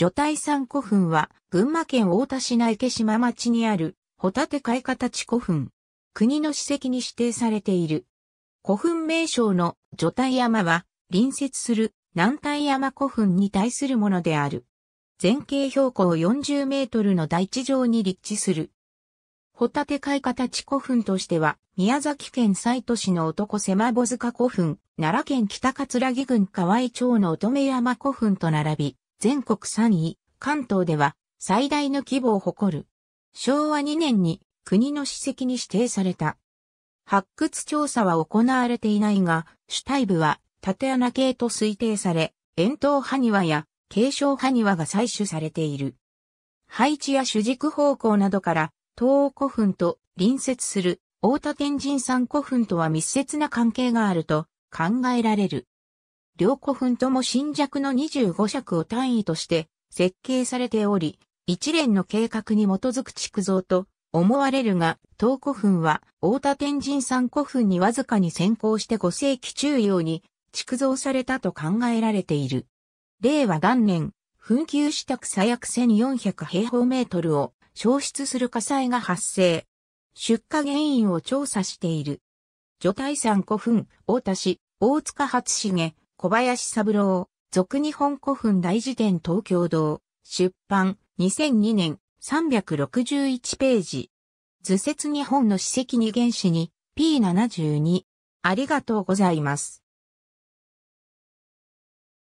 女体山古墳は、群馬県太田市内池島町にある、ホタテ貝形古墳。国の史跡に指定されている。古墳名称の女体山は、隣接する南体山古墳に対するものである。全景標高40メートルの大地上に立地する。ホタテ貝形古墳としては、宮崎県西都市の男狭穂塚古墳、奈良県北葛城郡河合町の乙女山古墳と並び、全国3位、関東では最大の規模を誇る。昭和2年に国の史跡に指定された。発掘調査は行われていないが、主体部は縦穴系と推定され、円筒埴輪や継承埴輪が採取されている。配置や主軸方向などから、東欧古墳と隣接する大田天神山古墳とは密接な関係があると考えられる。両古墳とも新弱の25尺を単位として設計されており、一連の計画に基づく築造と思われるが、東古墳は大田天神山古墳にわずかに先行して5世紀中央に築造されたと考えられている。令和元年、墳糾支度最悪1400平方メートルを消失する火災が発生。出火原因を調査している。女体山古墳、大田市、大塚初重、小林三郎、俗日本古墳大辞典東京堂、出版、2002年、361ページ。図説日本の史跡に原始に、P72。ありがとうございます。